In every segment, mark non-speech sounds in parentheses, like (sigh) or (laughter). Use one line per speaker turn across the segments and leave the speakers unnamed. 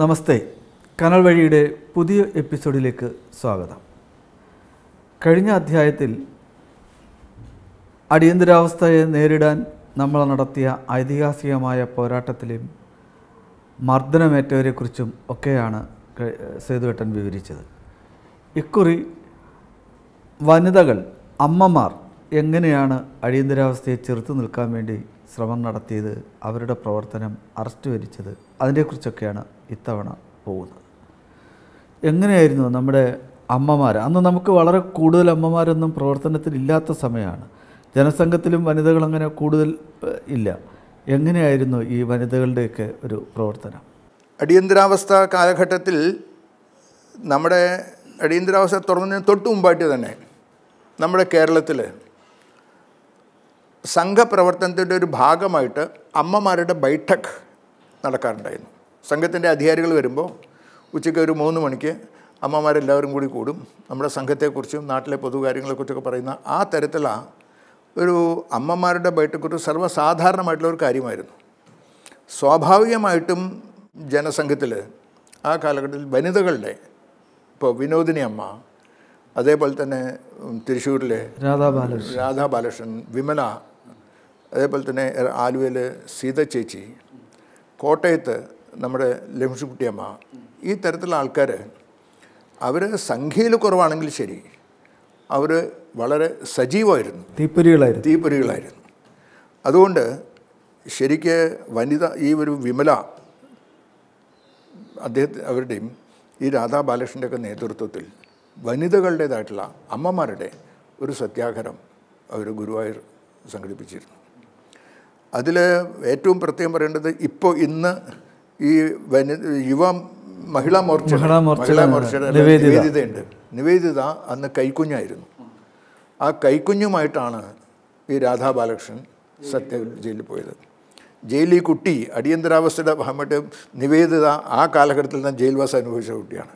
നമസ്തേ കനൽ വഴിയുടെ പുതിയ എപ്പിസോഡിലേക്ക് സ്വാഗതം കഴിഞ്ഞ അധ്യായത്തിൽ അടിയന്തരാവസ്ഥയെ നേരിടാൻ നമ്മൾ നടത്തിയ ഐതിഹാസികമായ പോരാട്ടത്തിലും മർദ്ദനമേറ്റവരെക്കുറിച്ചും ഒക്കെയാണ് സേതുവേട്ടൻ വിവരിച്ചത് ഇക്കുറി വനിതകൾ അമ്മമാർ എങ്ങനെയാണ് അടിയന്തരാവസ്ഥയെ ചെറുത്തു നിൽക്കാൻ വേണ്ടി ശ്രമം നടത്തിയത് അവരുടെ പ്രവർത്തനം അറസ്റ്റ് വരിച്ചത് അതിനെക്കുറിച്ചൊക്കെയാണ് ഇത്തവണ പോകുന്നത് എങ്ങനെയായിരുന്നു നമ്മുടെ അമ്മമാർ അന്ന് നമുക്ക് വളരെ കൂടുതൽ അമ്മമാരൊന്നും പ്രവർത്തനത്തിൽ ഇല്ലാത്ത സമയമാണ് ജനസംഘത്തിലും വനിതകൾ അങ്ങനെ കൂടുതൽ ഇല്ല എങ്ങനെയായിരുന്നു ഈ വനിതകളുടെയൊക്കെ ഒരു പ്രവർത്തനം
അടിയന്തരാവസ്ഥ കാലഘട്ടത്തിൽ നമ്മുടെ അടിയന്തരാവസ്ഥ തുറന്നതിന് തൊട്ട് മുമ്പായിട്ട് തന്നെ നമ്മുടെ കേരളത്തിൽ സംഘപ്രവർത്തനത്തിൻ്റെ ഒരു ഭാഗമായിട്ട് അമ്മമാരുടെ ബൈഠക് നടക്കാറുണ്ടായിരുന്നു സംഘത്തിൻ്റെ അധികാരികൾ വരുമ്പോൾ ഉച്ചയ്ക്ക് ഒരു മൂന്ന് മണിക്ക് അമ്മമാരെല്ലാവരും കൂടി കൂടും നമ്മുടെ സംഘത്തെക്കുറിച്ചും നാട്ടിലെ പൊതുകാര്യങ്ങളെക്കുറിച്ചൊക്കെ പറയുന്ന ആ തരത്തിലാണ് ഒരു അമ്മമാരുടെ ബൈഠക്കൊരു സർവ്വസാധാരണമായിട്ടുള്ള ഒരു കാര്യമായിരുന്നു സ്വാഭാവികമായിട്ടും ജനസംഘത്തിൽ ആ കാലഘട്ടത്തിൽ വനിതകളുടെ ഇപ്പോൾ വിനോദിനി അമ്മ അതേപോലെ തന്നെ തൃശ്ശൂരിലെ രാധാ ബാലകൃഷ്ണൻ വിമല അതേപോലെ തന്നെ ആലുവയിൽ സീത ചേച്ചി കോട്ടയത്ത് നമ്മുടെ ലംഷിക്കുട്ടിയമ്മ ഈ തരത്തിലുള്ള ആൾക്കാർ അവർ സംഖ്യയിൽ കുറവാണെങ്കിൽ ശരി അവർ വളരെ സജീവമായിരുന്നു
തീപ്പൊരികളായിരുന്നു
തീപ്പൊരികളായിരുന്നു അതുകൊണ്ട് ശരിക്ക് വനിത ഈ ഒരു വിമല അദ്ദേഹത്തെ അവരുടെയും ഈ രാധാ ബാലകൃഷ്ണൻ്റെയൊക്കെ നേതൃത്വത്തിൽ വനിതകളുടേതായിട്ടുള്ള അമ്മമാരുടെ ഒരു സത്യാഗ്രഹം അവർ ഗുരുവായൂർ സംഘടിപ്പിച്ചിരുന്നു അതിൽ ഏറ്റവും പ്രത്യേകം പറയേണ്ടത് ഇപ്പോൾ ഇന്ന് ഈ വനി യുവ മഹിളാ മോർച്ച മഹിളാ മോർച്ചയുടെ നിവേദിതയുണ്ട് നിവേദിത അന്ന് കൈക്കുഞ്ഞായിരുന്നു ആ കൈക്കുഞ്ഞുമായിട്ടാണ് ഈ രാധാ ബാലകൃഷ്ണൻ സത്യ ജയിലിൽ പോയത് ജയിലിൽ കുട്ടി അടിയന്തരാവസ്ഥയുടെ ഭാഗമായിട്ട് നിവേദിത ആ കാലഘട്ടത്തിൽ തന്നെ ജയിൽവാസം അനുഭവിച്ച കുട്ടിയാണ്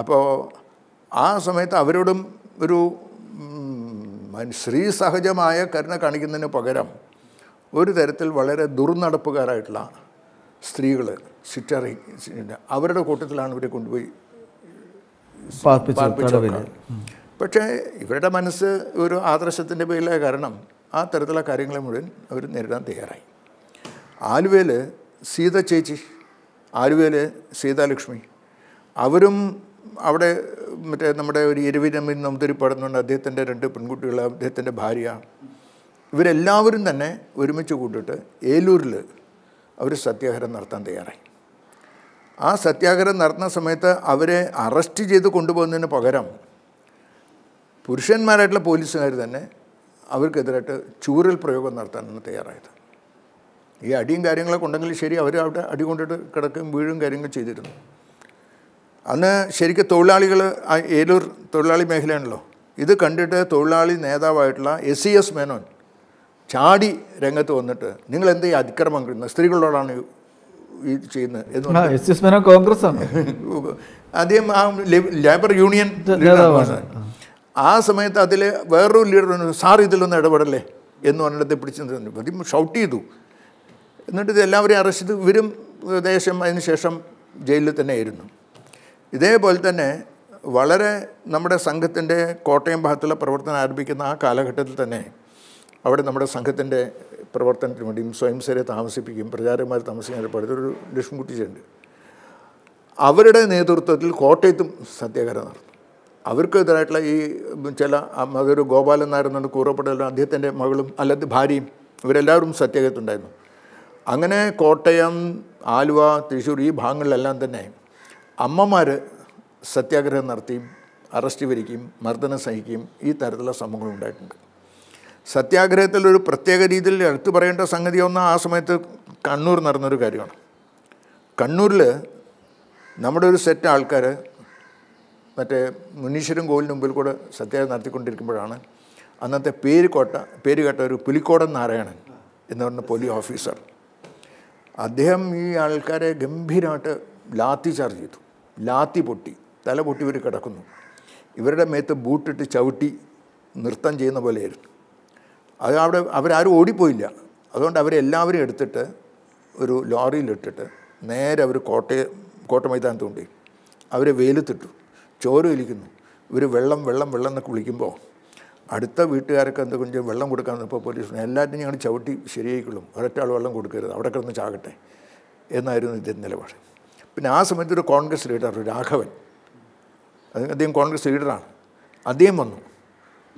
അപ്പോൾ ആ സമയത്ത് അവരോടും ഒരു സ്ത്രീ സഹജമായ കരുണ കാണിക്കുന്നതിന് പകരം ഒരു തരത്തിൽ വളരെ ദുർനടപ്പുകാരായിട്ടുള്ള സ്ത്രീകൾ സിറ്ററി അവരുടെ കൂട്ടത്തിലാണ് ഇവരെ കൊണ്ടുപോയി പക്ഷേ ഇവരുടെ മനസ്സ് ഒരു ആദർശത്തിൻ്റെ പേരിലായ കാരണം ആ തരത്തിലുള്ള കാര്യങ്ങളെ മുഴുവൻ അവർ നേരിടാൻ തയ്യാറായി ആലുവയിൽ സീത ചേച്ചി ആലുവയിൽ സീതാലക്ഷ്മി അവരും അവിടെ മറ്റേ നമ്മുടെ ഒരു ഇരുവിരമ്മിൻ നമ്പൂതിരി അദ്ദേഹത്തിൻ്റെ രണ്ട് പെൺകുട്ടികൾ അദ്ദേഹത്തിൻ്റെ ഭാര്യ ഇവരെല്ലാവരും തന്നെ ഒരുമിച്ച് കൂട്ടിട്ട് ഏലൂരിൽ അവർ സത്യാഗ്രഹം നടത്താൻ തയ്യാറായി ആ സത്യാഗ്രഹം നടത്തുന്ന സമയത്ത് അവരെ അറസ്റ്റ് ചെയ്ത് കൊണ്ടുപോകുന്നതിന് പകരം പുരുഷന്മാരായിട്ടുള്ള പോലീസുകാർ തന്നെ അവർക്കെതിരായിട്ട് ചൂരൽ പ്രയോഗം നടത്താനാണ് തയ്യാറായത് ഈ അടിയും കാര്യങ്ങളൊക്കെ ഉണ്ടെങ്കിൽ ശരി അവർ അവിടെ അടി കൊണ്ടിട്ട് കിടക്കും വീഴും കാര്യങ്ങളും ചെയ്തിരുന്നു അന്ന് ശരിക്കും തൊഴിലാളികൾ ഏലൂർ തൊഴിലാളി മേഖലയാണല്ലോ ഇത് കണ്ടിട്ട് തൊഴിലാളി നേതാവായിട്ടുള്ള എസ് സി എസ് മേനോൻ ചാടി രംഗത്ത് വന്നിട്ട് നിങ്ങൾ എന്ത് ഈ അതിക്രമം കിട്ടുന്നത് സ്ത്രീകളോടാണ് ഇത് ചെയ്യുന്നത് എന്ന് കോൺഗ്രസ് ആണ് (laughs) അദ്ദേഹം ആ ലേബർ യൂണിയൻ ആ സമയത്ത് അതിൽ വേറൊരു ലീഡർ സാർ ഇതിലൊന്നും ഇടപെടല്ലേ എന്ന് പറഞ്ഞിടത്ത് പിടിച്ചു വരും ഷൗട്ട് ചെയ്തു എന്നിട്ട് ഇത് എല്ലാവരെയും അറസ്റ്റ് ചെയ്ത് ഇവരും ദേശം അതിനുശേഷം ജയിലിൽ തന്നെ ആയിരുന്നു ഇതേപോലെ തന്നെ വളരെ നമ്മുടെ സംഘത്തിൻ്റെ കോട്ടയം ഭാഗത്തുള്ള പ്രവർത്തനം ആരംഭിക്കുന്ന ആ കാലഘട്ടത്തിൽ തന്നെ അവിടെ നമ്മുടെ സംഘത്തിൻ്റെ പ്രവർത്തനത്തിന് വേണ്ടിയും സ്വയംസേരെ താമസിപ്പിക്കുകയും പ്രചാരകന്മാരെ താമസിക്കാൻ ഏർപ്പെടുത്തിയൊരു ലക്ഷ്മിക്കുട്ടിച്ചുണ്ട് അവരുടെ നേതൃത്വത്തിൽ കോട്ടയത്തും സത്യാഗ്രഹം നടത്തും അവർക്കെതിരായിട്ടുള്ള ഈ ചില അതൊരു ഗോപാലൻ നായർ എന്നുകൊണ്ട് കൂറപ്പെടുന്ന അദ്ദേഹത്തിൻ്റെ മകളും അല്ലാതെ ഭാര്യയും ഇവരെല്ലാവരും സത്യാഗ്രഹത്തുണ്ടായിരുന്നു അങ്ങനെ കോട്ടയം ആലുവ തൃശ്ശൂർ ഈ ഭാഗങ്ങളിലെല്ലാം തന്നെ അമ്മമാർ സത്യാഗ്രഹം നടത്തിയും അറസ്റ്റ് വരിക്കുകയും മർദ്ദനം സഹിക്കുകയും ഈ തരത്തിലുള്ള സംഭവങ്ങളുണ്ടായിട്ടുണ്ട് സത്യാഗ്രഹത്തിൽ ഒരു പ്രത്യേക രീതിയിൽ എടുത്ത് പറയേണ്ട സംഗതി ഒന്ന് ആ സമയത്ത് കണ്ണൂർ നടന്നൊരു കാര്യമാണ് കണ്ണൂരിൽ നമ്മുടെ ഒരു സെറ്റ് ആൾക്കാർ മറ്റേ മുനീശ്വരം കോവിലിന് മുമ്പിൽ കൂടെ സത്യാഗ്രഹം നടത്തിക്കൊണ്ടിരിക്കുമ്പോഴാണ് അന്നത്തെ പേരുകോട്ട പേരുകേട്ട ഒരു പുലിക്കോടൻ നാരായണൻ എന്ന് പറഞ്ഞ പോലീസ് ഓഫീസർ അദ്ദേഹം ഈ ആൾക്കാരെ ഗംഭീരമായിട്ട് ലാത്തി ചാർജ് ചെയ്തു ലാത്തി പൊട്ടി തല പൊട്ടി ഇവർ കിടക്കുന്നു ഇവരുടെ മേത്ത് ബൂട്ടിട്ട് ചവിട്ടി നൃത്തം ചെയ്യുന്ന പോലെയായിരുന്നു അത് അവിടെ അവരാരും ഓടിപ്പോയില്ല അതുകൊണ്ട് അവരെല്ലാവരും എടുത്തിട്ട് ഒരു ലോറിയിലിട്ടിട്ട് നേരെ അവർ കോട്ടയം കോട്ട മൈതാനത്ത് കൊണ്ടു അവരെ വെയിലത്തിട്ടു ചോര വലിക്കുന്നു ഇവർ വെള്ളം വെള്ളം വെള്ളം എന്നൊക്കെ വിളിക്കുമ്പോൾ അടുത്ത വീട്ടുകാരൊക്കെ എന്താ കൊഞ്ചം വെള്ളം കൊടുക്കാൻ ഇപ്പോൾ പോലീസ് എല്ലാവരും ഞങ്ങൾ ചവിട്ടി ശരിയായിക്കൊള്ളും ആൾ വെള്ളം കൊടുക്കരുത് അവിടെ കിടന്ന് ചാകട്ടെ എന്നായിരുന്നു ഇതിൻ്റെ നിലപാട് പിന്നെ ആ സമയത്ത് ഒരു കോൺഗ്രസ് ലീഡർ രാഘവൻ അദ്ദേഹം കോൺഗ്രസ് ലീഡറാണ് അദ്ദേഹം വന്നു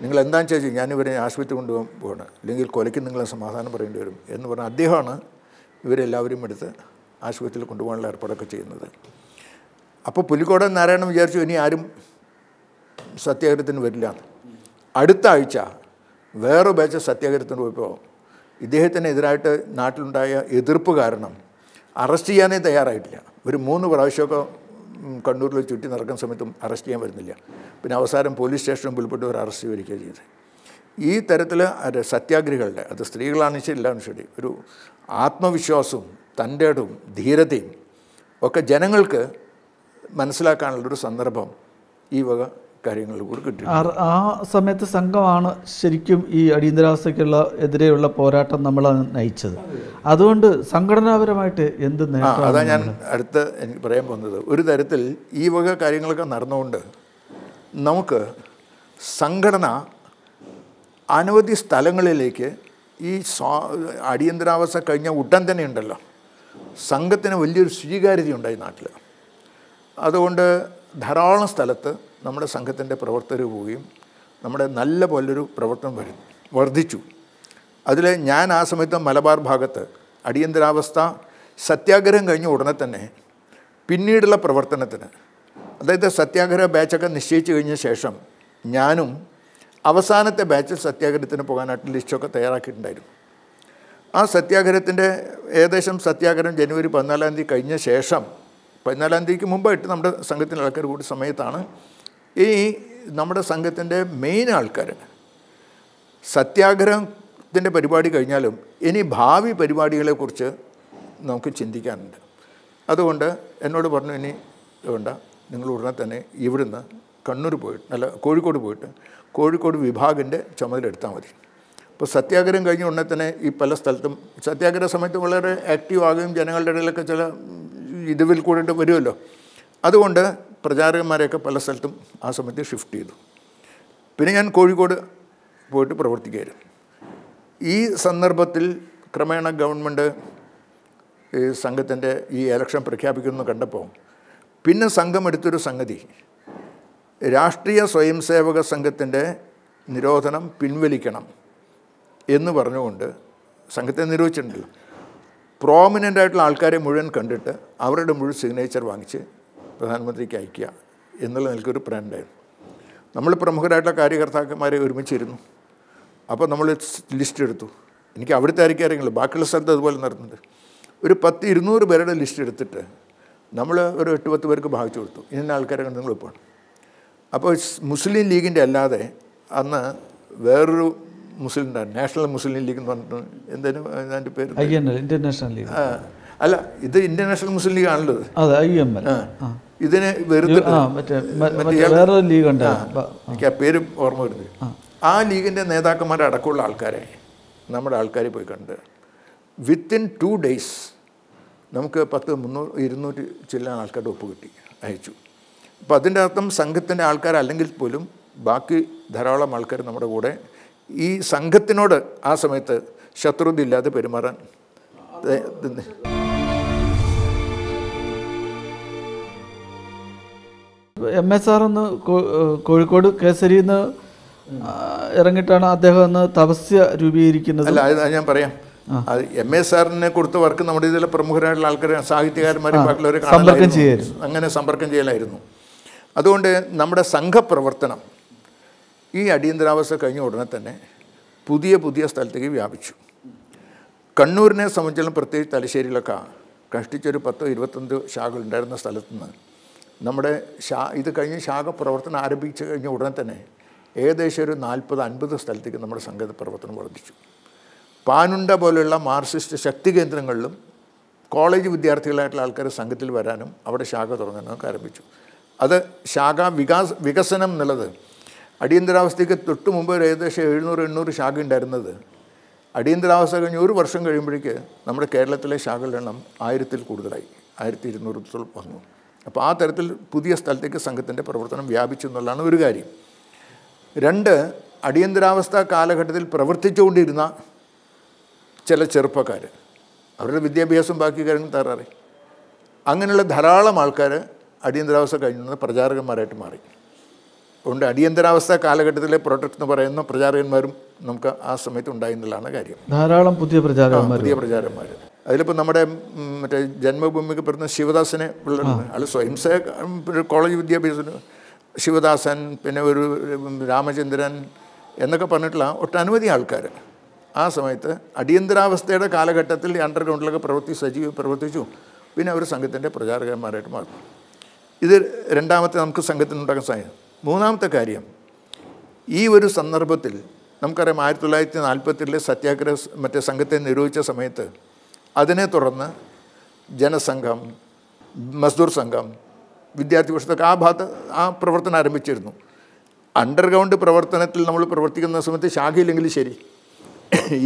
നിങ്ങൾ എന്താണെന്ന് ചോദിച്ചാൽ ഞാനിവരെ ആശുപത്രി കൊണ്ടുപോകാൻ പോകണം അല്ലെങ്കിൽ കൊലയ്ക്ക് നിങ്ങളെ സമാധാനം പറയേണ്ടി വരും എന്ന് പറഞ്ഞാൽ അദ്ദേഹമാണ് ഇവരെല്ലാവരും എടുത്ത് ആശുപത്രിയിൽ കൊണ്ടുപോകാനുള്ള ഏർപ്പാടൊക്കെ ചെയ്യുന്നത് അപ്പോൾ പുലിക്കോടൻ നാരായണൻ വിചാരിച്ചു ഇനി ആരും സത്യാഗ്രഹത്തിന് വരില്ല അടുത്ത ആഴ്ച വേറെ ബാച്ച് സത്യാഗ്രഹത്തിന് പോയപ്പോൾ ഇദ്ദേഹത്തിന് എതിരായിട്ട് നാട്ടിലുണ്ടായ എതിർപ്പ് കാരണം അറസ്റ്റ് ചെയ്യാനേ തയ്യാറായിട്ടില്ല ഒരു മൂന്ന് പ്രാവശ്യമൊക്കെ കണ്ണൂരിൽ ചുറ്റി നടക്കുന്ന സമയത്തും അറസ്റ്റ് ചെയ്യാൻ വരുന്നില്ല പിന്നെ അവസാനം പോലീസ് സ്റ്റേഷനും ഒരു അറസ്റ്റ് ചെയ്യുക ചെയ്ത് ഈ തരത്തിൽ സത്യാഗ്രഹികളുടെ അത് സ്ത്രീകളാണെന്ന് ശരി ഇല്ലാന്ന് ശരി ഒരു ആത്മവിശ്വാസവും തൻ്റെ ഇടവും ധീരതയും ഒക്കെ ജനങ്ങൾക്ക് മനസ്സിലാക്കാനുള്ളൊരു സന്ദർഭം ഈ വക കാര്യങ്ങൾ കൂടി കിട്ടി
ആ സമയത്ത് സംഘമാണ് ശരിക്കും ഈ അടിയന്തരാവസ്ഥയ്ക്കുള്ള എതിരെയുള്ള പോരാട്ടം നമ്മൾ നയിച്ചത് അതുകൊണ്ട് സംഘടനാപരമായിട്ട് എന്ത് അതാ ഞാൻ
അടുത്ത എനിക്ക് പറയാൻ പോകുന്നത് ഒരു തരത്തിൽ ഈ വക കാര്യങ്ങളൊക്കെ നടന്നുകൊണ്ട് നമുക്ക് സംഘടന അനവധി സ്ഥലങ്ങളിലേക്ക് ഈ അടിയന്തരാവസ്ഥ കഴിഞ്ഞ ഉടൻ തന്നെ ഉണ്ടല്ലോ സംഘത്തിന് വലിയൊരു സ്വീകാര്യത ഉണ്ടായി നാട്ടിൽ അതുകൊണ്ട് ധാരാളം സ്ഥലത്ത് നമ്മുടെ സംഘത്തിൻ്റെ പ്രവർത്തകർ പോവുകയും നമ്മുടെ നല്ല പോലൊരു പ്രവർത്തനം വരും വർദ്ധിച്ചു അതിൽ ഞാൻ ആ സമയത്ത് മലബാർ ഭാഗത്ത് അടിയന്തരാവസ്ഥ സത്യാഗ്രഹം കഴിഞ്ഞ ഉടനെ തന്നെ പിന്നീടുള്ള പ്രവർത്തനത്തിന് അതായത് സത്യാഗ്രഹ ബാച്ചൊക്കെ നിശ്ചയിച്ചു കഴിഞ്ഞ ശേഷം ഞാനും അവസാനത്തെ ബാച്ചിൽ സത്യാഗ്രഹത്തിന് പോകാനായിട്ട് ലിസ്റ്റൊക്കെ തയ്യാറാക്കിയിട്ടുണ്ടായിരുന്നു ആ സത്യാഗ്രഹത്തിൻ്റെ ഏകദേശം സത്യാഗ്രഹം ജനുവരി പതിനാലാം തീയതി കഴിഞ്ഞ ശേഷം പതിനാലാം തീയതിക്ക് മുമ്പായിട്ട് നമ്മുടെ സംഘത്തിൻ്റെ ആൾക്കാർ കൂടി സമയത്താണ് ഈ നമ്മുടെ സംഘത്തിൻ്റെ മെയിൻ ആൾക്കാർ സത്യാഗ്രഹത്തിൻ്റെ പരിപാടി കഴിഞ്ഞാലും ഇനി ഭാവി പരിപാടികളെക്കുറിച്ച് നമുക്ക് ചിന്തിക്കാനുണ്ട് അതുകൊണ്ട് എന്നോട് പറഞ്ഞു ഇനി വേണ്ട നിങ്ങൾ ഉടനെ തന്നെ ഇവിടുന്ന് കണ്ണൂർ പോയിട്ട് അല്ല കോഴിക്കോട് പോയിട്ട് കോഴിക്കോട് വിഭാഗിൻ്റെ ചുമതല എടുത്താൽ മതി അപ്പോൾ സത്യാഗ്രഹം കഴിഞ്ഞ ഉടനെ തന്നെ ഈ പല സ്ഥലത്തും സത്യാഗ്രഹ സമയത്ത് വളരെ ആക്റ്റീവ് ആകുകയും ജനങ്ങളുടെ ഇടയിലൊക്കെ ചില ഇതുവിൽ കൂടിയിട്ട് വരുമല്ലോ അതുകൊണ്ട് പ്രചാരകന്മാരെയൊക്കെ പല സ്ഥലത്തും ആ സമയത്ത് ഷിഫ്റ്റ് ചെയ്തു പിന്നെ ഞാൻ കോഴിക്കോട് പോയിട്ട് പ്രവർത്തിക്കുകയായിരുന്നു ഈ സന്ദർഭത്തിൽ ക്രമേണ ഗവൺമെൻറ് ഈ സംഘത്തിൻ്റെ ഈ ഇലക്ഷൻ പ്രഖ്യാപിക്കുന്നു കണ്ടപ്പോൾ പിന്നെ സംഘം എടുത്തൊരു സംഗതി രാഷ്ട്രീയ സ്വയം സേവക സംഘത്തിൻ്റെ നിരോധനം പിൻവലിക്കണം എന്ന് പറഞ്ഞുകൊണ്ട് സംഘത്തെ നിരോധിച്ചിട്ടുണ്ടല്ലോ പ്രോമിനൻ്റായിട്ടുള്ള ആയിട്ടുള്ള ആൾക്കാരെ മുഴുവൻ കണ്ടിട്ട് അവരുടെ മുഴുവൻ സിഗ്നേച്ചർ വാങ്ങിച്ച് പ്രധാനമന്ത്രിക്ക് അയക്കുക എന്നുള്ള നിലയ്ക്കൊരു പ്ലാൻ ഉണ്ടായിരുന്നു നമ്മൾ പ്രമുഖരായിട്ടുള്ള കാര്യകർത്താക്കന്മാരെ ഒരുമിച്ചിരുന്നു അപ്പോൾ നമ്മൾ ലിസ്റ്റ് എടുത്തു എനിക്ക് അവിടുത്തെ ആയിരിക്കും അറിയില്ല ബാക്കിയുള്ള സ്ഥലത്ത് അതുപോലെ നടന്നത് ഒരു പത്ത് ഇരുന്നൂറ് പേരുടെ ലിസ്റ്റ് എടുത്തിട്ട് നമ്മൾ ഒരു എട്ട് പത്ത് പേർക്ക് ഭാഗിച്ചു കൊടുത്തു ഇന്ന ആൾക്കാരെ കണ്ട് നിങ്ങൾ പോകണം അപ്പോൾ മുസ്ലിം ലീഗിൻ്റെ അല്ലാതെ അന്ന് വേറൊരു മുസ്ലിം നാഷണൽ മുസ്ലിം ലീഗ് എന്ന് പറഞ്ഞിട്ട് എന്തേലും അതിൻ്റെ പേര്
ഇന്റർനാഷണൽ ലീഗ്
അല്ല ഇത് ഇന്ത്യൻ നാഷണൽ മുസ്ലിം ലീഗ് ആണല്ലോ അതെ ഐ ഇതിനെ വേറൊരു ലീഗ് എനിക്ക് ആ പേര് ഓർമ്മ വരുന്നത് ആ ലീഗിൻ്റെ നേതാക്കന്മാരെ അടക്കമുള്ള ആൾക്കാരെ നമ്മുടെ ആൾക്കാരെ പോയി കണ്ട് വിത്തിൻ ടു ഡേയ്സ് നമുക്ക് പത്ത് മുന്നൂറ് ഇരുന്നൂറ്റി ചില്ലാൻ ആൾക്കാരുടെ ഒപ്പ് കിട്ടി അയച്ചു അപ്പോൾ അതിൻ്റെ അർത്ഥം സംഘത്തിൻ്റെ ആൾക്കാരല്ലെങ്കിൽ പോലും ബാക്കി ധാരാളം ആൾക്കാർ നമ്മുടെ കൂടെ ഈ സംഘത്തിനോട് ആ സമയത്ത് ശത്രുതയില്ലാതെ പെരുമാറാൻ
എം എസ് ആർ ഒന്ന് കോഴിക്കോട് കേസരിയിൽ നിന്ന്
ഇറങ്ങിയിട്ടാണ് അദ്ദേഹം ഒന്ന്
തപസ്യ രൂപീകരിക്കുന്നത് അല്ല അത് ഞാൻ
പറയാം എം എസ് ആറിനെ കൊടുത്ത വർക്ക് നമ്മുടെ ഇതിലെ പ്രമുഖരായിട്ടുള്ള ആൾക്കാരെ സാഹിത്യകാരന്മാരും ബാക്കിയുള്ളവരെ സമ്പർക്കം ചെയ്യായിരുന്നു അങ്ങനെ സമ്പർക്കം ചെയ്യലായിരുന്നു അതുകൊണ്ട് നമ്മുടെ സംഘപ്രവർത്തനം ഈ അടിയന്തരാവസ്ഥ കഴിഞ്ഞ ഉടനെ തന്നെ പുതിയ പുതിയ സ്ഥലത്തേക്ക് വ്യാപിച്ചു കണ്ണൂരിനെ സംബന്ധിച്ചാലും പ്രത്യേകിച്ച് തലശ്ശേരിയിലൊക്കെ കഷ്ടിച്ചൊരു പത്തോ ഇരുപത്തൊന്ന് ശാഖകളുണ്ടായിരുന്ന സ്ഥലത്ത് നിന്ന് നമ്മുടെ ശാ ഇത് കഴിഞ്ഞ് ശാഖ പ്രവർത്തനം ആരംഭിച്ചു കഴിഞ്ഞ ഉടനെ തന്നെ ഏകദേശം ഒരു നാൽപ്പത് അൻപത് സ്ഥലത്തേക്ക് നമ്മുടെ സംഗീത പ്രവർത്തനം വർദ്ധിച്ചു പാനുണ്ട പോലെയുള്ള മാർക്സിസ്റ്റ് ശക്തി കേന്ദ്രങ്ങളിലും കോളേജ് വിദ്യാർത്ഥികളായിട്ടുള്ള ആൾക്കാർ സംഘത്തിൽ വരാനും അവിടെ ശാഖ തുടങ്ങാനൊക്കെ ആരംഭിച്ചു അത് ശാഖ വികാസ വികസനം എന്നുള്ളത് അടിയന്തരാവസ്ഥയ്ക്ക് തൊട്ട് മുമ്പ് ഒരു ഏകദേശം എഴുന്നൂറ് എണ്ണൂറ് ശാഖ ഉണ്ടായിരുന്നത് അടിയന്തരാവസ്ഥ കഴിഞ്ഞ് ഒരു വർഷം കഴിയുമ്പോഴേക്ക് നമ്മുടെ കേരളത്തിലെ ശാഖകളുടെ എണ്ണം ആയിരത്തിൽ കൂടുതലായി ആയിരത്തി ഇരുന്നൂറ് വന്നു അപ്പോൾ ആ തരത്തിൽ പുതിയ സ്ഥലത്തേക്ക് സംഘത്തിൻ്റെ പ്രവർത്തനം വ്യാപിച്ചു എന്നുള്ളതാണ് ഒരു കാര്യം രണ്ട് അടിയന്തരാവസ്ഥ കാലഘട്ടത്തിൽ പ്രവർത്തിച്ചുകൊണ്ടിരുന്ന ചില ചെറുപ്പക്കാർ അവരുടെ വിദ്യാഭ്യാസം ബാക്കി കാര്യങ്ങൾ തകരാറി അങ്ങനെയുള്ള ധാരാളം ആൾക്കാർ അടിയന്തരാവസ്ഥ കഴിഞ്ഞ പ്രചാരകന്മാരായിട്ട് മാറി അതുകൊണ്ട് അടിയന്തരാവസ്ഥ കാലഘട്ടത്തിലെ പ്രൊട്ടക്ട് എന്ന് പറയുന്ന പ്രചാരകന്മാരും നമുക്ക് ആ സമയത്ത് ഉണ്ടായിരുന്നതാണ് കാര്യം
ധാരാളം പുതിയ പ്രചാരകന്മാർ പുതിയ
പ്രചാരകന്മാർ അതിലിപ്പോൾ നമ്മുടെ മറ്റേ ജന്മഭൂമിക്ക് പറയുന്ന ശിവദാസനെ പിള്ളേരുണ്ട് അയാൾ സ്വയം കോളേജ് വിദ്യാഭ്യാസത്തിന് ശിവദാസൻ പിന്നെ ഒരു രാമചന്ദ്രൻ എന്നൊക്കെ പറഞ്ഞിട്ടുള്ള ഒട്ടനവധി ആൾക്കാർ ആ സമയത്ത് അടിയന്തരാവസ്ഥയുടെ കാലഘട്ടത്തിൽ അണ്ടർഗ്രൗണ്ടിലൊക്കെ പ്രവർത്തി സജീവ പ്രവർത്തിച്ചു പിന്നെ അവർ സംഘത്തിൻ്റെ പ്രചാരകന്മാരായിട്ട് മാറും ഇത് രണ്ടാമത്തെ നമുക്ക് സംഘത്തിനുണ്ടാക്കാൻ സാധിക്കും മൂന്നാമത്തെ കാര്യം ഈ ഒരു സന്ദർഭത്തിൽ നമുക്കറിയാം ആയിരത്തി തൊള്ളായിരത്തി നാൽപ്പത്തിരണ്ടിലെ സത്യാഗ്രഹ മറ്റേ സംഘത്തെ നിരോധിച്ച സമയത്ത് അതിനെ തുടർന്ന് ജനസംഘം മസ്ദൂർ സംഘം വിദ്യാർത്ഥി പരിഷത്തൊക്കെ ആ ഭാഗത്ത് ആ പ്രവർത്തനം ആരംഭിച്ചിരുന്നു അണ്ടർഗ്രൗണ്ട് പ്രവർത്തനത്തിൽ നമ്മൾ പ്രവർത്തിക്കുന്ന സമയത്ത് ശാഖയില്ലെങ്കിലും ശരി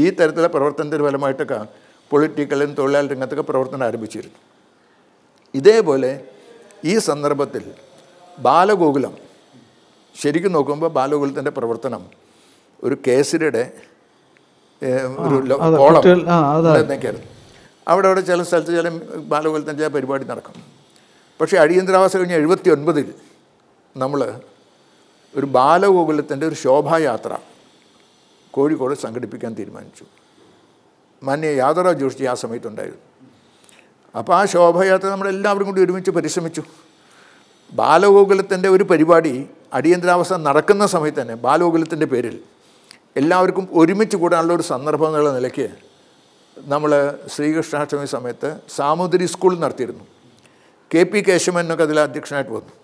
ഈ തരത്തിലുള്ള പ്രവർത്തനത്തിൻ്റെ ഫലമായിട്ടൊക്കെ പൊളിറ്റിക്കലും തൊഴിലാളി രംഗത്തൊക്കെ പ്രവർത്തനം ആരംഭിച്ചിരുന്നു ഇതേപോലെ ഈ സന്ദർഭത്തിൽ ബാലഗോകുലം ശരിക്കും നോക്കുമ്പോൾ ബാലഗോകുലത്തിൻ്റെ പ്രവർത്തനം ഒരു കേസരിയുടെ ഒരു കോളം നിൽക്കായിരുന്നു അവിടെ അവിടെ ചില സ്ഥലത്ത് ചില ബാലകോലത്തിൻ്റെ ചില പരിപാടി നടക്കും പക്ഷേ അടിയന്തരാവാസ കഴിഞ്ഞ എഴുപത്തി ഒൻപതിൽ നമ്മൾ ഒരു ബാലഗോകുലത്തിൻ്റെ ഒരു ശോഭായാത്ര കോഴിക്കോട് സംഘടിപ്പിക്കാൻ തീരുമാനിച്ചു മാന്യ യാദവരാജ് ജോഷി ആ സമയത്തുണ്ടായിരുന്നു അപ്പോൾ ആ ശോഭയാത്ര നമ്മളെല്ലാവരും കൂടി ഒരുമിച്ച് പരിശ്രമിച്ചു ബാലഗോകുലത്തിൻ്റെ ഒരു പരിപാടി അടിയന്തരാവസ്ഥ നടക്കുന്ന സമയത്ത് തന്നെ ബാലഗോകുലത്തിൻ്റെ പേരിൽ എല്ലാവർക്കും ഒരുമിച്ച് കൂടാനുള്ള ഒരു സന്ദർഭം എന്നുള്ള നിലയ്ക്ക് നമ്മൾ ശ്രീകൃഷ്ണാഷ്ടമി സമയത്ത് സാമുദ്രി സ്കൂൾ നടത്തിയിരുന്നു കെ പി എന്നൊക്കെ അതിൽ അധ്യക്ഷനായിട്ട് വന്നു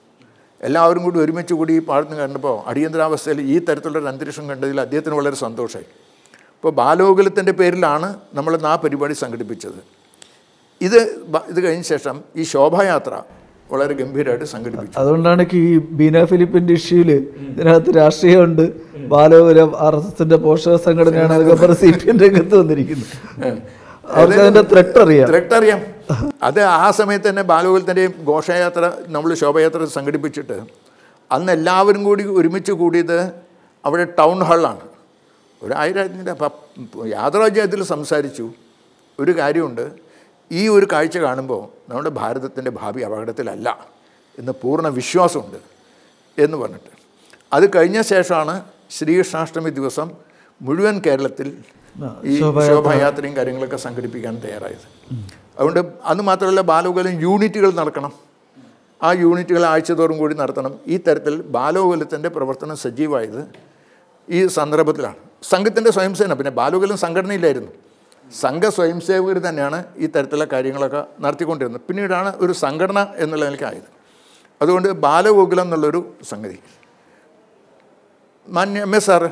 എല്ലാവരും കൂടി ഒരുമിച്ച് കൂടി ഈ പാടുന്നു കണ്ടപ്പോൾ അടിയന്തരാവസ്ഥയിൽ ഈ തരത്തിലുള്ളൊരു അന്തരീക്ഷം കണ്ടതിൽ അദ്ദേഹത്തിന് വളരെ സന്തോഷമായി ഇപ്പോൾ ബാലോകുലത്തിൻ്റെ പേരിലാണ് നമ്മൾ ആ പരിപാടി സംഘടിപ്പിച്ചത് ഇത് ഇത് കഴിഞ്ഞ ശേഷം ഈ ശോഭായാത്ര വളരെ ഗംഭീരമായിട്ട് സംഘടിപ്പിച്ചു
അതുകൊണ്ടാണ് ഈ ബീന ഫിലിപ്പിന്റെ ഇഷ്യൂല് ഇതിനകത്ത് രാഷ്ട്രീയമുണ്ട് ബാലപുരം ആർ എസ് എസിന്റെ പോഷക സംഘടനയാണ് അതൊക്കെ സി പി
എം രംഗത്ത് വന്നിരിക്കുന്നത് അവർക്ക് അതിന്റെ ത്രെട്ട് അറിയാം ത്രെട്ട് അറിയാം അത് ആ സമയത്ത് തന്നെ ബാലഗോകുലത്തിൻ്റെയും ഘോഷയാത്ര നമ്മൾ ശോഭയാത്ര സംഘടിപ്പിച്ചിട്ട് അന്ന് എല്ലാവരും കൂടി ഒരുമിച്ച് കൂടിയത് അവിടെ ടൗൺ ഹാളിലാണ് ഒരു ആയിരത്തിൻ്റെ യാദവരാജ്യത്തിൽ സംസാരിച്ചു ഒരു കാര്യമുണ്ട് ഈ ഒരു കാഴ്ച കാണുമ്പോൾ നമ്മുടെ ഭാരതത്തിൻ്റെ ഭാവി അപകടത്തിലല്ല എന്ന് പൂർണ്ണ വിശ്വാസമുണ്ട് എന്ന് പറഞ്ഞിട്ട് അത് കഴിഞ്ഞ ശേഷമാണ് ശ്രീകൃഷ്ണാഷ്ടമി ദിവസം മുഴുവൻ കേരളത്തിൽ
ഈ ശോഭയാത്രയും
കാര്യങ്ങളൊക്കെ സംഘടിപ്പിക്കാൻ തയ്യാറായത് അതുകൊണ്ട് അത് മാത്രമല്ല ബാലോകലം യൂണിറ്റുകൾ നടക്കണം ആ യൂണിറ്റുകൾ ആഴ്ചതോറും കൂടി നടത്തണം ഈ തരത്തിൽ ബാലോകലത്തിൻ്റെ പ്രവർത്തനം സജീവമായത് ഈ സന്ദർഭത്തിലാണ് സംഘത്തിൻ്റെ സ്വയംസേന പിന്നെ ബാലോകലം സംഘടനയില്ലായിരുന്നു സംഘ സേവകർ തന്നെയാണ് ഈ തരത്തിലുള്ള കാര്യങ്ങളൊക്കെ നടത്തിക്കൊണ്ടിരുന്നത് പിന്നീടാണ് ഒരു സംഘടന എന്നുള്ള നിലയ്ക്കായത് അതുകൊണ്ട് ബാലഗോകുലം എന്നുള്ളൊരു സംഗതി മാന്യ എം എസ് ആർ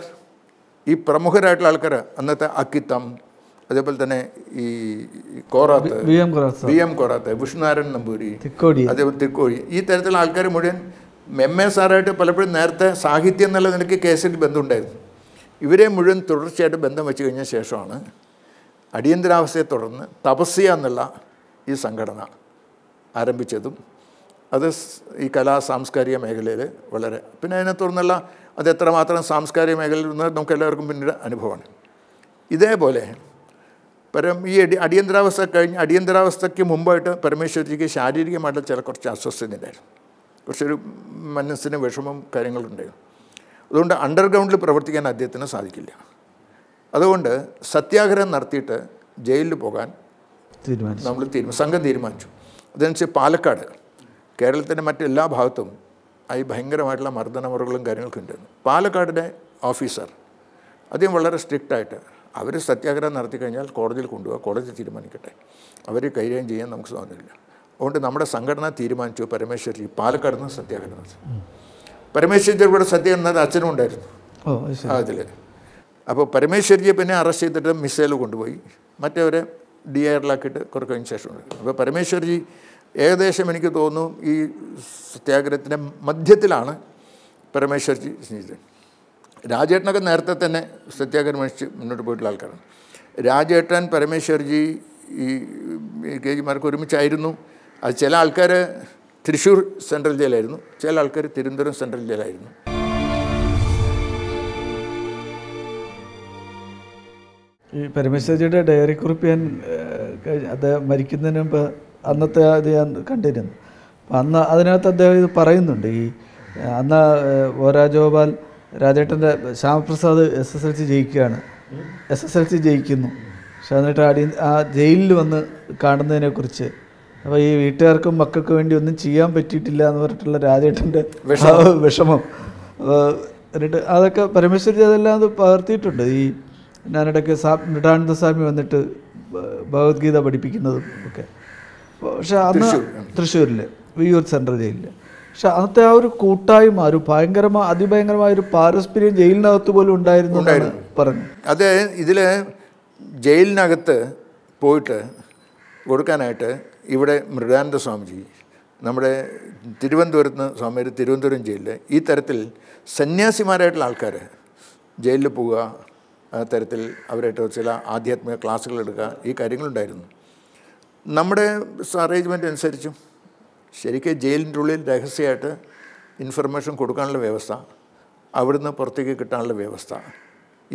ഈ പ്രമുഖരായിട്ടുള്ള ആൾക്കാർ അന്നത്തെ അക്കിത്തം അതേപോലെ തന്നെ ഈ കോറാത്ത് വി എം കോറാത്ത് വിഷ്ണുനാരായൺ നമ്പൂരി തിക്കോടി അതേപോലെ തിക്കോടി ഈ തരത്തിലുള്ള ആൾക്കാർ മുഴുവൻ എം എസ് ആറായിട്ട് പലപ്പോഴും നേരത്തെ സാഹിത്യം എന്നുള്ള നിലയ്ക്ക് കേസിൽ ബന്ധമുണ്ടായിരുന്നു ഇവരെ മുഴുവൻ തുടർച്ചയായിട്ട് ബന്ധം വെച്ച് കഴിഞ്ഞ ശേഷമാണ് അടിയന്തരാവസ്ഥയെ തുടർന്ന് തപസ്യ എന്നുള്ള ഈ സംഘടന ആരംഭിച്ചതും അത് ഈ കലാ സാംസ്കാരിക മേഖലയിൽ വളരെ പിന്നെ അതിനെ തുടർന്നുള്ള അത് എത്രമാത്രം സാംസ്കാരിക മേഖലയിൽ നിന്ന് നമുക്ക് എല്ലാവർക്കും പിന്നീട് അനുഭവമാണ് ഇതേപോലെ പരം ഈ അടി അടിയന്തരാവസ്ഥ കഴിഞ്ഞ് അടിയന്തരാവസ്ഥയ്ക്ക് മുമ്പായിട്ട് പരമേശ്വരിക്ക് ശാരീരികമായിട്ട് ചില കുറച്ച് അസ്വസ്ഥത ഉണ്ടായിരുന്നു കുറച്ചൊരു മനസ്സിന് വിഷമം കാര്യങ്ങളുണ്ടായിരുന്നു അതുകൊണ്ട് അണ്ടർഗ്രൗണ്ടിൽ പ്രവർത്തിക്കാൻ അദ്ദേഹത്തിന് സാധിക്കില്ല അതുകൊണ്ട് സത്യാഗ്രഹം നടത്തിയിട്ട് ജയിലിൽ പോകാൻ തീരുമാനിച്ചു നമ്മൾ തീരുമാനം സംഘം തീരുമാനിച്ചു അതനുസരിച്ച് പാലക്കാട് കേരളത്തിൻ്റെ മറ്റെല്ലാ ഭാഗത്തും ഈ ഭയങ്കരമായിട്ടുള്ള മർദ്ദനമുറകളും കാര്യങ്ങളൊക്കെ ഉണ്ടായിരുന്നു പാലക്കാടിൻ്റെ ഓഫീസർ അദ്ദേഹം വളരെ സ്ട്രിക്റ്റായിട്ട് അവർ സത്യാഗ്രഹം നടത്തി കഴിഞ്ഞാൽ കോടതിയിൽ കൊണ്ടുപോകുക കോടതി തീരുമാനിക്കട്ടെ അവർ കൈകാര്യം ചെയ്യാൻ നമുക്ക് തോന്നുന്നില്ല അതുകൊണ്ട് നമ്മുടെ സംഘടന തീരുമാനിച്ചു പരമേശ്വരി പാലക്കാട് നിന്ന് സത്യാഗ്രഹം നടത്തി പരമേശ്വരി ഇവിടെ സത്യം എന്നത് അച്ഛനും ഉണ്ടായിരുന്നു അതിൽ അപ്പോൾ പരമേശ്വരിയെ പിന്നെ അറസ്റ്റ് ചെയ്തിട്ട് മിസൈൽ കൊണ്ടുപോയി മറ്റവരെ ഡി ആറിലാക്കിയിട്ട് കുറക്കതിന് ശേഷമുണ്ട് അപ്പോൾ പരമേശ്വരജി ഏകദേശം എനിക്ക് തോന്നുന്നു ഈ സത്യാഗ്രഹത്തിൻ്റെ മധ്യത്തിലാണ് പരമേശ്വരജി ചെയ്തത് രാജേട്ടനൊക്കെ നേരത്തെ തന്നെ സത്യാഗ്രഹം മനുഷ്യ മുന്നോട്ട് പോയിട്ടുള്ള ആൾക്കാരാണ് രാജേട്ടൻ പരമേശ്വരജി ഈ കെ ജിമാർക്ക് ഒരുമിച്ചായിരുന്നു അത് ചില ആൾക്കാർ തൃശ്ശൂർ സെൻട്രൽ ജയിലായിരുന്നു ചില ആൾക്കാർ തിരുവനന്തപുരം സെൻട്രൽ ജയിലായിരുന്നു
ഈ പരമേശ്വരജിയുടെ ഡയറി കുറിപ്പ് ഞാൻ അദ്ദേഹം മരിക്കുന്നതിന് മുമ്പ് അന്നത്തെ അത് ഞാൻ കണ്ടിരുന്നു അപ്പം അന്ന് അതിനകത്ത് അദ്ദേഹം ഇത് പറയുന്നുണ്ട് ഈ അന്ന് ഒ രാജഗോപാൽ രാജേട്ടൻ്റെ Shyamaprasad S S L C ജയിക്കുകയാണ് എസ് എസ് എൽ സി ജയിക്കുന്നു പക്ഷെ എന്നിട്ട് അടി ആ ജയിലിൽ വന്ന് കാണുന്നതിനെക്കുറിച്ച് അപ്പോൾ ഈ വീട്ടുകാർക്കും മക്കൾക്കും വേണ്ടി ഒന്നും ചെയ്യാൻ പറ്റിയിട്ടില്ല എന്ന് പറഞ്ഞിട്ടുള്ള രാജേട്ടൻ്റെ വിഷമം എന്നിട്ട് അതൊക്കെ പരമേശ്വരി അതെല്ലാം അത് പകർത്തിയിട്ടുണ്ട് ഈ ഞാനിടയ്ക്ക് സാ വിടാനന്ദ സ്വാമി വന്നിട്ട് ഭഗവത്ഗീത പഠിപ്പിക്കുന്നതും ഒക്കെ പക്ഷെ അന്ന് തൃശ്ശൂരിൽ വിയൂർ സെൻട്രൽ ജയിലിൽ പക്ഷെ അന്നത്തെ ആ ഒരു കൂട്ടായ്മ ഒരു ഭയങ്കരമായ അതിഭയങ്കരമായ ഒരു പാരസ്പര്യം ജയിലിനകത്ത് പോലും ഉണ്ടായിരുന്നു
പറഞ്ഞു അതെ ഇതിൽ ജയിലിനകത്ത് പോയിട്ട് കൊടുക്കാനായിട്ട് ഇവിടെ മൃഗാനന്ദ സ്വാമിജി നമ്മുടെ തിരുവനന്തപുരത്ത് നിന്ന് സ്വാമിയുടെ തിരുവനന്തപുരം ജയിലിൽ ഈ തരത്തിൽ സന്യാസിമാരായിട്ടുള്ള ആൾക്കാർ ജയിലിൽ പോവുക തരത്തിൽ അവരായിട്ട് ചില ആധ്യാത്മിക ക്ലാസ്സുകൾ എടുക്കുക ഈ കാര്യങ്ങളുണ്ടായിരുന്നു നമ്മുടെ അറേഞ്ച്മെൻ്റ് അനുസരിച്ചും ശരിക്കും ജയിലിൻ്റെ ഉള്ളിൽ രഹസ്യമായിട്ട് ഇൻഫർമേഷൻ കൊടുക്കാനുള്ള വ്യവസ്ഥ അവിടുന്ന് പുറത്തേക്ക് കിട്ടാനുള്ള വ്യവസ്ഥ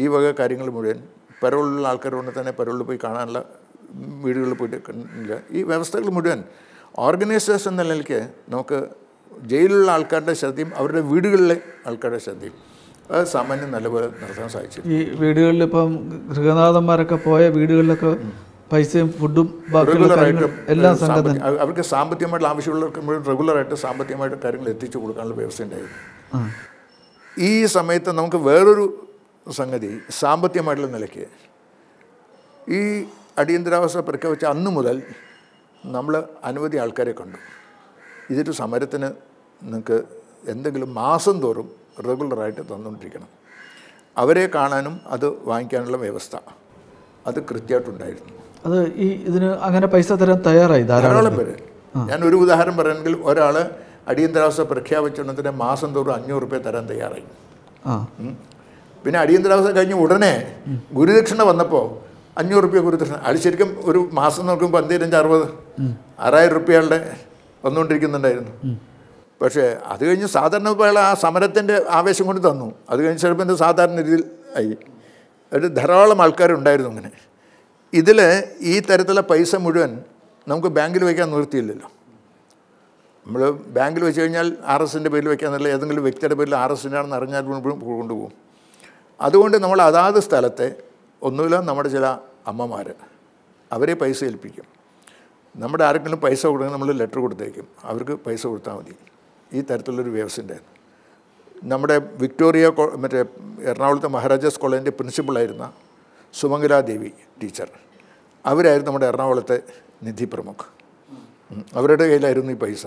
ഈ വക കാര്യങ്ങൾ മുഴുവൻ പരോളിലുള്ള ആൾക്കാരോട് തന്നെ പരോളിൽ പോയി കാണാനുള്ള വീടുകളിൽ പോയിട്ട് ഈ വ്യവസ്ഥകൾ മുഴുവൻ ഓർഗനൈസേഷൻ എന്ന നിലയ്ക്ക് നമുക്ക് ജയിലിലുള്ള ആൾക്കാരുടെ ശ്രദ്ധയും അവരുടെ വീടുകളിലെ ആൾക്കാരുടെ ശ്രദ്ധയും അത് സാമാന്യം നല്ലപോലെ നടത്താൻ സാധിച്ചു
ഈ വീടുകളിൽ ഇപ്പം ഗൃഹനാഥന്മാരൊക്കെ പോയ വീടുകളിലൊക്കെ പൈസയും ഫുഡും എല്ലാം
അവർക്ക് സാമ്പത്തികമായിട്ട് ആവശ്യമുള്ളവർക്ക് റെഗുലറായിട്ട് സാമ്പത്തികമായിട്ട് കാര്യങ്ങൾ എത്തിച്ചു കൊടുക്കാനുള്ള വ്യവസ്ഥ ഉണ്ടായിരുന്നു ഈ സമയത്ത് നമുക്ക് വേറൊരു സംഗതി സാമ്പത്തികമായിട്ടുള്ള നിലയ്ക്ക് ഈ അടിയന്തരാവസ്ഥ പ്രഖ്യാപിച്ച അന്നു മുതൽ നമ്മൾ അനവധി ആൾക്കാരെ കണ്ടു ഇതൊരു സമരത്തിന് നിങ്ങൾക്ക് എന്തെങ്കിലും മാസം തോറും റെഗുലറായിട്ട് തന്നുകൊണ്ടിരിക്കണം അവരെ കാണാനും അത് വാങ്ങിക്കാനുള്ള വ്യവസ്ഥ അത് കൃത്യമായിട്ടുണ്ടായിരുന്നു
അത് ഈ ഇതിന് അങ്ങനെ പൈസ തരാൻ തയ്യാറായി ധാരാളം പേര്
ഞാൻ ഒരു ഉദാഹരണം പറയുകയാണെങ്കിൽ ഒരാൾ അടിയന്തരാവസ്ഥ പ്രഖ്യാപിച്ചുടനെ മാസം തോറും അഞ്ഞൂറ് റുപ്യ തരാൻ തയ്യാറായി പിന്നെ അടിയന്തരാവസ്ഥ കഴിഞ്ഞ് ഉടനെ ഗുരുദക്ഷിണ വന്നപ്പോൾ അഞ്ഞൂറ് റുപ്യ ഗുരുദക്ഷിണ അത് ശരിക്കും ഒരു മാസം നോക്കുമ്പോൾ പന്തിരഞ്ച് അറുപത് ആറായിരം റുപ്യകളുടെ വന്നുകൊണ്ടിരിക്കുന്നുണ്ടായിരുന്നു പക്ഷേ അത് കഴിഞ്ഞ് സാധാരണ ആ സമരത്തിൻ്റെ ആവേശം കൊണ്ട് തന്നു അത് കഴിഞ്ഞ് ചിലപ്പോൾ എൻ്റെ സാധാരണ രീതിയിൽ ആയി ഒരു ധാരാളം ആൾക്കാരുണ്ടായിരുന്നു അങ്ങനെ ഇതിൽ ഈ തരത്തിലുള്ള പൈസ മുഴുവൻ നമുക്ക് ബാങ്കിൽ വയ്ക്കാൻ നിർത്തിയില്ലല്ലോ നമ്മൾ ബാങ്കിൽ വെച്ച് കഴിഞ്ഞാൽ ആർ എസിൻ്റെ പേരിൽ നല്ല ഏതെങ്കിലും വ്യക്തിയുടെ പേരിൽ ആർ എസിൻ്റെ ആണെന്ന് അറിഞ്ഞാൽ കൊണ്ടുപോകും അതുകൊണ്ട് നമ്മൾ അതാത് സ്ഥലത്തെ ഒന്നുമില്ല നമ്മുടെ ചില അമ്മമാർ അവരെ പൈസ ഏൽപ്പിക്കും നമ്മുടെ ആർക്കെങ്കിലും പൈസ കൊടുക്കാൻ നമ്മൾ ലെറ്റർ കൊടുത്തേക്കും അവർക്ക് പൈസ കൊടുത്താൽ മതി ഈ തരത്തിലുള്ളൊരു വേവ്സ് ഉണ്ടായിരുന്നു നമ്മുടെ വിക്ടോറിയ മറ്റേ എറണാകുളത്തെ മഹാരാജാസ് കോളേജിൻ്റെ പ്രിൻസിപ്പളായിരുന്ന സുമംഗലാദേവി ടീച്ചർ അവരായിരുന്നു നമ്മുടെ എറണാകുളത്തെ നിധി പ്രമുഖ് അവരുടെ കയ്യിലായിരുന്നു ഈ പൈസ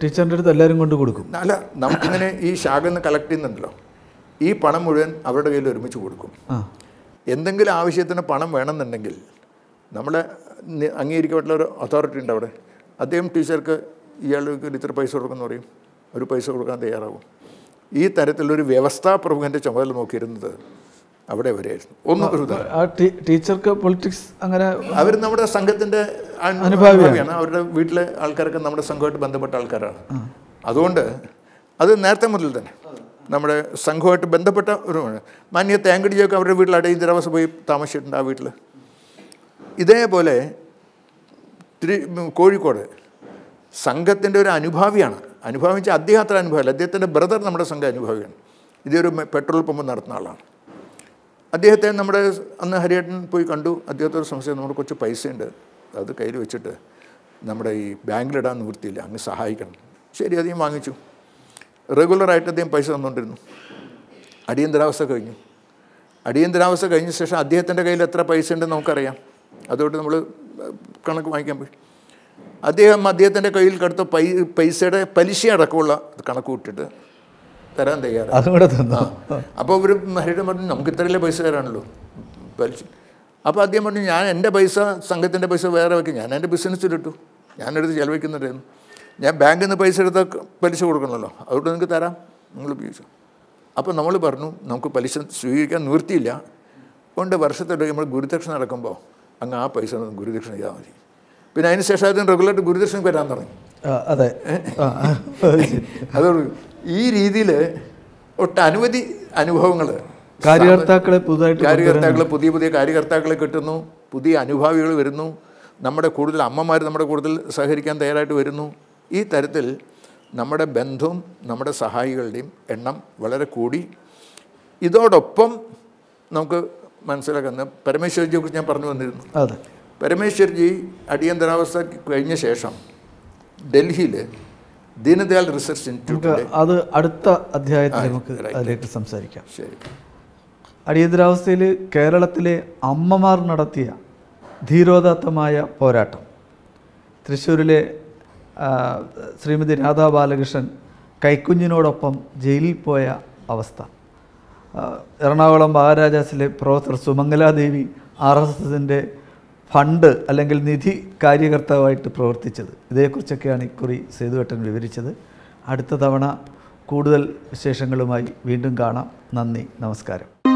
ടീച്ചറിൻ്റെ അടുത്ത് എല്ലാവരും കൊണ്ട് കൊടുക്കും
അല്ല നമുക്കിങ്ങനെ ഈ ശാഖയിൽ നിന്ന് കളക്ട് ചെയ്യുന്നുണ്ടല്ലോ ഈ പണം മുഴുവൻ അവരുടെ കയ്യിൽ ഒരുമിച്ച് കൊടുക്കും എന്തെങ്കിലും ആവശ്യത്തിന് പണം വേണമെന്നുണ്ടെങ്കിൽ നമ്മളെ അംഗീകരിക്കപ്പെട്ടുള്ള ഒരു അതോറിറ്റി ഉണ്ട് അവിടെ അദ്ദേഹം ടീച്ചർക്ക് ഇയാൾക്ക് ഇത്ര പൈസ കൊടുക്കുമെന്ന് പറയും ഒരു പൈസ കൊടുക്കാൻ തയ്യാറാകും ഈ തരത്തിലൊരു പ്രമുഖൻ്റെ ചുമതല നോക്കിയിരുന്നത് അവിടെ വരെയായിരുന്നു ഒന്നും
ടീച്ചർക്ക് പൊളിറ്റിക്സ് അങ്ങനെ അവർ നമ്മുടെ സംഘത്തിൻ്റെ അനുഭാവിയാണ്
അവരുടെ വീട്ടിലെ ആൾക്കാരൊക്കെ നമ്മുടെ സംഘമായിട്ട് ബന്ധപ്പെട്ട ആൾക്കാരാണ് അതുകൊണ്ട് അത് നേരത്തെ മുതൽ തന്നെ നമ്മുടെ സംഘമായിട്ട് ബന്ധപ്പെട്ട ഒരു മാന്യ തേങ്കടിയൊക്കെ അവരുടെ വീട്ടിൽ അടിയന്തരാവാസം പോയി താമസിച്ചിട്ടുണ്ട് ആ വീട്ടിൽ ഇതേപോലെ തിരി കോഴിക്കോട് സംഘത്തിൻ്റെ ഒരു അനുഭാവിയാണ് അനുഭാവം വെച്ചാൽ അദ്ദേഹം അനുഭവമല്ല അദ്ദേഹത്തിൻ്റെ ബ്രദർ നമ്മുടെ സംഘ അനുഭാവിയാണ് ഇതൊരു പെട്രോൾ പമ്പ് നടത്തുന്ന ആളാണ് അദ്ദേഹത്തെ നമ്മുടെ അന്ന് ഹരിയേട്ടൻ പോയി കണ്ടു അദ്ദേഹത്തോട് സംശയം നമ്മുടെ കുറച്ച് പൈസയുണ്ട് അത് കയ്യിൽ വെച്ചിട്ട് നമ്മുടെ ഈ ബാങ്കിലിടാൻ നിവൃത്തിയില്ല അങ്ങ് സഹായിക്കണം ശരി അധികം വാങ്ങിച്ചു റെഗുലറായിട്ട് അദ്ദേഹം പൈസ തന്നുകൊണ്ടിരുന്നു അടിയന്തരാവസ്ഥ കഴിഞ്ഞു അടിയന്തരാവസ്ഥ കഴിഞ്ഞ ശേഷം അദ്ദേഹത്തിൻ്റെ കയ്യിൽ എത്ര പൈസ ഉണ്ടെന്ന് നമുക്കറിയാം അതുകൊണ്ട് നമ്മൾ കണക്ക് വാങ്ങിക്കാൻ പോയി അദ്ദേഹം അദ്ദേഹത്തിൻ്റെ കയ്യിൽ കടുത്ത പൈ പൈസയുടെ പലിശ അടക്കമുള്ള കണക്ക് കൂട്ടിട്ട് തരാൻ
തയ്യാറാണ്
അപ്പോൾ ഒരു ഹരിയുടെ പറഞ്ഞു നമുക്ക് ഇത്രയല്ലേ പൈസ തരാണല്ലോ പലിശ അപ്പോൾ അദ്ദേഹം പറഞ്ഞു ഞാൻ എൻ്റെ പൈസ സംഘത്തിൻ്റെ പൈസ വേറെ വയ്ക്കും ഞാൻ എൻ്റെ ബിസിനസ്സിലിട്ടു ഞാനെടുത്ത് ചിലവഴിക്കുന്നുണ്ടായിരുന്നു ഞാൻ ബാങ്കിൽ നിന്ന് പൈസ എടുത്താൽ പലിശ കൊടുക്കണമല്ലോ അതുകൊണ്ട് നിങ്ങൾക്ക് തരാം നിങ്ങൾ ഉപയോഗിച്ചു അപ്പോൾ നമ്മൾ പറഞ്ഞു നമുക്ക് പലിശ സ്വീകരിക്കാൻ നിവൃത്തിയില്ല അതുകൊണ്ട് വർഷത്തിലൊക്കെ നമ്മൾ ഗുരുദക്ഷിണ നടക്കുമ്പോൾ അങ്ങ് ആ പൈസ ഗുരുദക്ഷിണ ചെയ്താൽ മതി പിന്നെ അതിന് ശേഷം അതിന് റെഗുലറായിട്ട് ഗുരുദക്ഷിണ വരാൻ തുടങ്ങി അതെ അതോ ഈ രീതിയിൽ ഒട്ട് അനവധി അനുഭവങ്ങൾ കാര്യകർത്താക്കളെ പുതുതായിട്ട് കാര്യകർത്താക്കളെ പുതിയ പുതിയ കാര്യകർത്താക്കളെ കിട്ടുന്നു പുതിയ അനുഭാവികൾ വരുന്നു നമ്മുടെ കൂടുതൽ അമ്മമാർ നമ്മുടെ കൂടുതൽ സഹകരിക്കാൻ തയ്യാറായിട്ട് വരുന്നു ഈ തരത്തിൽ നമ്മുടെ ബന്ധവും നമ്മുടെ സഹായികളുടെയും എണ്ണം വളരെ കൂടി ഇതോടൊപ്പം നമുക്ക് മനസ്സിലാക്കുന്ന പരമേശ്വരജിയെക്കുറിച്ച് ഞാൻ പറഞ്ഞു വന്നിരുന്നു അതെ പരമേശ്വർജി അടിയന്തരാവസ്ഥ കഴിഞ്ഞ ശേഷം ഡൽഹിയിൽ ദീനദയാൽ റിസർച്ച്
ഇൻസ്റ്റിറ്റ്യൂട്ട് അത് അടുത്ത അധ്യായത്തിൽ നമുക്ക് അതിലേക്ക് സംസാരിക്കാം ശരി അടിയന്തരാവസ്ഥയിൽ കേരളത്തിലെ അമ്മമാർ നടത്തിയ ധീരോദാത്തമായ പോരാട്ടം തൃശ്ശൂരിലെ ശ്രീമതി രാധാ ബാലകൃഷ്ണൻ കൈക്കുഞ്ഞിനോടൊപ്പം ജയിലിൽ പോയ അവസ്ഥ എറണാകുളം മഹാരാജാസിലെ പ്രൊഫസർ സുമംഗലാദേവി ആർ എസ് എസിൻ്റെ ഫണ്ട് അല്ലെങ്കിൽ നിധി കാര്യകർത്താവായിട്ട് പ്രവർത്തിച്ചത് ഇതേക്കുറിച്ചൊക്കെയാണ് ഇക്കുറി സേതുവേട്ടൻ വിവരിച്ചത് അടുത്ത തവണ കൂടുതൽ വിശേഷങ്ങളുമായി വീണ്ടും കാണാം നന്ദി നമസ്കാരം